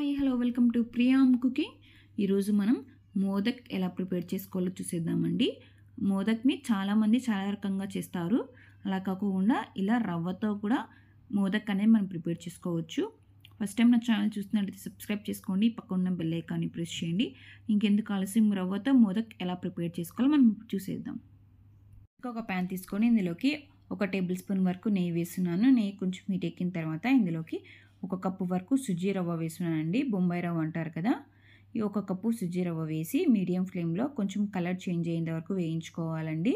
hi hello welcome to Priyam cooking ఈరోజు మనం మోదక్ ఎలా ప్రిపేర్ చేసుకోవాలో చూసేద్దామండి మోదక్ని చాలామంది చాలా రకంగా చేస్తారు అలా కాకుండా ఇలా రవ్వతో కూడా మోదక్ అనేది మనం ప్రిపేర్ చేసుకోవచ్చు ఫస్ట్ టైం నా ఛానల్ చూస్తున్నట్లయితే సబ్స్క్రైబ్ చేసుకోండి పక్కన బెల్ ఐకాన్ని ప్రెస్ చేయండి ఇంకెందుకు ఆలస్యం రవ్వతో మోదక్ ఎలా ప్రిపేర్ చేసుకోవాలో మనం చూసేద్దాం ఒక ప్యాన్ తీసుకొని ఇందులోకి ఒక టేబుల్ స్పూన్ వరకు నెయ్యి వేస్తున్నాను నెయ్యి కొంచెం హీట్ ఎక్కిన తర్వాత ఇందులోకి ఒక కప్పు వరకు సుజ్జీ రవ్వ వేస్తున్నానండి బొంబాయి రవ్వ అంటారు కదా ఈ ఒక కప్పు సుజీ రవ్వ వేసి మీడియం ఫ్లేమ్లో కొంచెం కలర్ చేంజ్ అయ్యేంత వరకు వేయించుకోవాలండి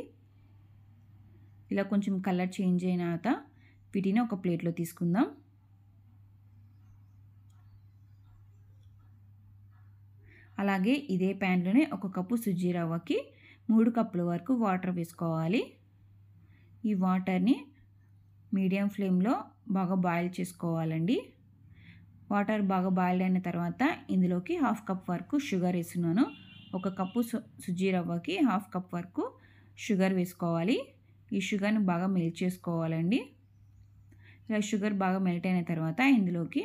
ఇలా కొంచెం కలర్ చేంజ్ అయిన తర్వాత వీటిని ఒక ప్లేట్లో తీసుకుందాం అలాగే ఇదే ప్యాన్లోనే ఒక కప్పు సుజీ రవ్వకి మూడు కప్పుల వరకు వాటర్ వేసుకోవాలి ఈ వాటర్ని మీడియం ఫ్లేమ్లో బాగా బాయిల్ చేసుకోవాలండి వాటర్ బాగా బాయిల్ అయిన తర్వాత ఇందులోకి హాఫ్ కప్ వరకు షుగర్ వేస్తున్నాను ఒక కప్పు సుజీ రవ్వకి హాఫ్ కప్ వరకు షుగర్ వేసుకోవాలి ఈ షుగర్ని బాగా మెల్ట్ చేసుకోవాలండి ఇలా షుగర్ బాగా మెల్ట్ అయిన తర్వాత ఇందులోకి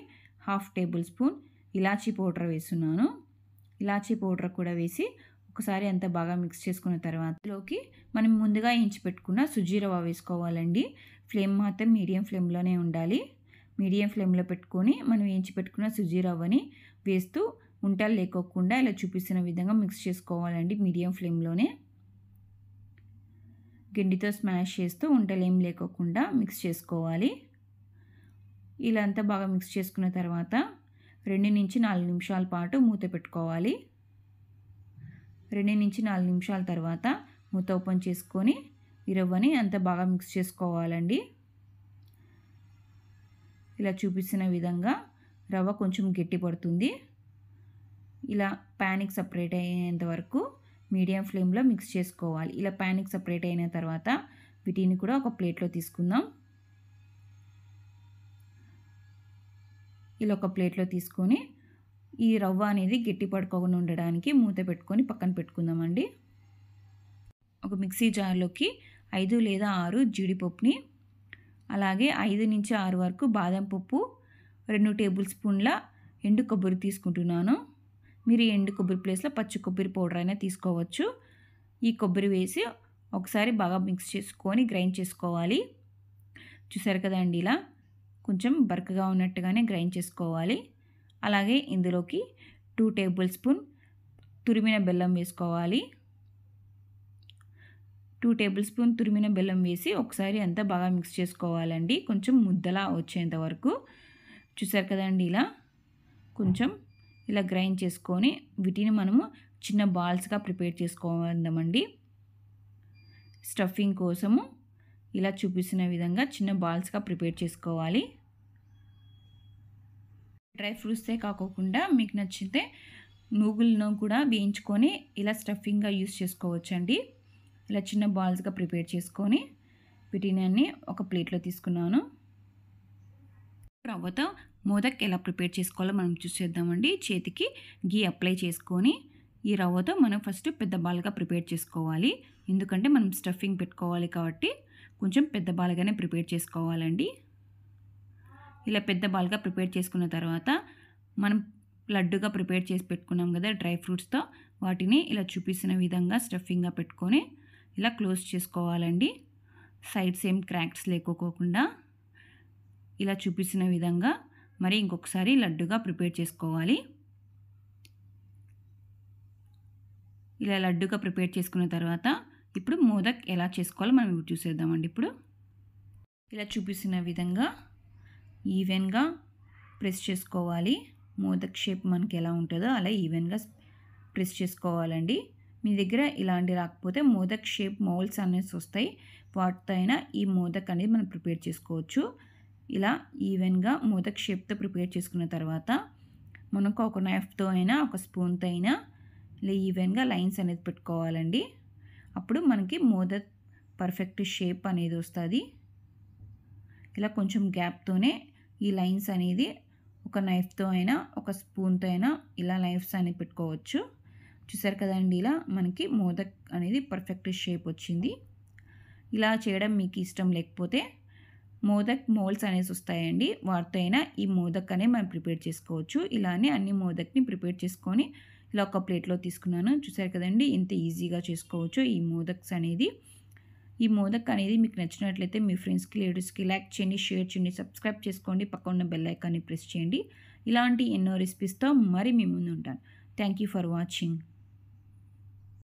హాఫ్ టేబుల్ స్పూన్ ఇలాచీ పౌడర్ వేస్తున్నాను ఇలాచీ పౌడర్ కూడా వేసి ఒకసారి అంతా బాగా మిక్స్ చేసుకున్న తర్వాత ఇందులోకి మనం ముందుగా ఇంచి పెట్టుకున్న సుజీ రవ్వ వేసుకోవాలండి ఫ్లేమ్ మాత్రం మీడియం ఫ్లేమ్లోనే ఉండాలి మీడియం ఫ్లేమ్లో పెట్టుకొని మనం వేయించి పెట్టుకున్న సుజీ రవ్వని వేస్తూ ఉంటాలు లేకోకుండా ఇలా చూపిస్తున్న విధంగా మిక్స్ చేసుకోవాలండి మీడియం ఫ్లేమ్లోనే గిండితో స్మాష్ చేస్తూ ఉంటలు ఏం లేకోకుండా మిక్స్ చేసుకోవాలి ఇలా అంతా బాగా మిక్స్ చేసుకున్న తర్వాత రెండు నుంచి నాలుగు నిమిషాల పాటు మూత పెట్టుకోవాలి రెండు నుంచి నాలుగు నిమిషాల తర్వాత మూత ఓపెన్ చేసుకొని ఇరవ్వని అంత బాగా మిక్స్ చేసుకోవాలండి ఇలా చూపిస్తున్న విధంగా రవ్వ కొంచెం గట్టి పడుతుంది ఇలా ప్యానిక్ సపరేట్ అయ్యేంత వరకు మీడియం ఫ్లేమ్లో మిక్స్ చేసుకోవాలి ఇలా ప్యానిక్ సపరేట్ అయిన తర్వాత వీటిని కూడా ఒక ప్లేట్లో తీసుకుందాం ఇలా ఒక ప్లేట్లో తీసుకొని ఈ రవ్వ అనేది గట్టి పడుకోకుండా ఉండడానికి మూత పెట్టుకొని పక్కన పెట్టుకుందామండి ఒక మిక్సీ జార్లోకి ఐదు లేదా ఆరు జీడిపప్పుని అలాగే ఐదు నుంచి ఆరు వరకు బాదం పప్పు రెండు టేబుల్ స్పూన్ల ఎండు కొబ్బరి తీసుకుంటున్నాను మీరు ఎండు కొబ్బరి ప్లేస్లో పచ్చి కొబ్బరి పౌడర్ అయినా తీసుకోవచ్చు ఈ కొబ్బరి వేసి ఒకసారి బాగా మిక్స్ చేసుకొని గ్రైండ్ చేసుకోవాలి చూసారు కదండి ఇలా కొంచెం బరకగా ఉన్నట్టుగానే గ్రైండ్ చేసుకోవాలి అలాగే ఇందులోకి టూ టేబుల్ స్పూన్ తురిమిన బెల్లం వేసుకోవాలి టూ టేబుల్ స్పూన్ తురిమిన బెల్లం వేసి ఒకసారి అంతా బాగా మిక్స్ చేసుకోవాలండి కొంచెం ముద్దలా వచ్చేంత వరకు చూసారు కదండి ఇలా కొంచెం ఇలా గ్రైండ్ చేసుకొని వీటిని మనము చిన్న బాల్స్గా ప్రిపేర్ చేసుకోవాలండి స్టఫింగ్ కోసము ఇలా చూపిస్తున్న విధంగా చిన్న బాల్స్గా ప్రిపేర్ చేసుకోవాలి డ్రై ఫ్రూట్సే కాకోకుండా మీకు నచ్చితే నూగులను కూడా వేయించుకొని ఇలా స్టఫింగ్గా యూస్ చేసుకోవచ్చండి ఇలా చిన్న బాల్స్గా ప్రిపేర్ చేసుకొని పిటినన్ని ఒక ప్లేట్లో తీసుకున్నాను రవ్వతో మోదక్ ఎలా ప్రిపేర్ చేసుకోవాలో మనం చూసేద్దామండి చేతికి గీ అప్లై చేసుకొని ఈ రవ్వతో మనం ఫస్ట్ పెద్ద బాల్గా ప్రిపేర్ చేసుకోవాలి ఎందుకంటే మనం స్టఫింగ్ పెట్టుకోవాలి కాబట్టి కొంచెం పెద్ద బాల్గానే ప్రిపేర్ చేసుకోవాలండి ఇలా పెద్ద బాల్గా ప్రిపేర్ చేసుకున్న తర్వాత మనం లడ్డుగా ప్రిపేర్ చేసి పెట్టుకున్నాం కదా డ్రై ఫ్రూట్స్తో వాటిని ఇలా చూపిస్తున్న విధంగా స్టఫింగ్గా పెట్టుకొని ఇలా క్లోజ్ చేసుకోవాలండి సైడ్స్ ఏం క్రాక్స్ లేకోకోకుండా ఇలా చూపించిన విధంగా మరి ఇంకొకసారి లడ్డుగా ప్రిపేర్ చేసుకోవాలి ఇలా లడ్డుగా ప్రిపేర్ చేసుకున్న తర్వాత ఇప్పుడు మోదక్ ఎలా చేసుకోవాలో మనం చూసేద్దామండి ఇప్పుడు ఇలా చూపిస్తున్న విధంగా ఈవెన్గా ప్రెస్ చేసుకోవాలి మోదక్ షేప్ మనకి ఎలా ఉంటుందో అలా ఈవెన్గా ప్రెస్ చేసుకోవాలండి మీ దగ్గర ఇలాంటి రాకపోతే మోదక్ షేప్ మౌల్స్ అనేసి వస్తాయి వాటితో అయినా ఈ మోదక్ అనేది మనం ప్రిపేర్ చేసుకోవచ్చు ఇలా ఈవెన్గా మోదక్ షేప్తో ప్రిపేర్ చేసుకున్న తర్వాత మనకు ఒక నైఫ్తో అయినా ఒక స్పూన్తో అయినా ఇలా ఈవెన్గా లైన్స్ అనేది పెట్టుకోవాలండి అప్పుడు మనకి మోదక్ పర్ఫెక్ట్ షేప్ అనేది వస్తుంది ఇలా కొంచెం గ్యాప్తోనే ఈ లైన్స్ అనేది ఒక నైఫ్తో అయినా ఒక స్పూన్తో అయినా ఇలా లైఫ్స్ అనేది పెట్టుకోవచ్చు చూసారు కదండి ఇలా మనకి మోదక్ అనేది పర్ఫెక్ట్ షేప్ వచ్చింది ఇలా చేయడం మీకు ఇష్టం లేకపోతే మోదక్ మోల్స్ అనేసి వస్తాయండి వాటితో అయినా ఈ మోదక్ అనే మనం ప్రిపేర్ చేసుకోవచ్చు ఇలానే అన్ని మోదక్ని ప్రిపేర్ చేసుకొని ఇలా ఒక ప్లేట్లో తీసుకున్నాను చూసారు కదండి ఇంత ఈజీగా చేసుకోవచ్చు ఈ మోదక్స్ అనేది ఈ మోదక్ అనేది మీకు నచ్చినట్లయితే మీ ఫ్రెండ్స్కి లేడీస్కి లైక్ చేయండి షేర్ చేయండి సబ్స్క్రైబ్ చేసుకోండి పక్క ఉన్న బెల్ ఐకాన్ని ప్రెస్ చేయండి ఇలాంటి ఎన్నో రెసిపీస్తో మరి మీ ముందు ఉంటాను థ్యాంక్ యూ ఫర్ వాచింగ్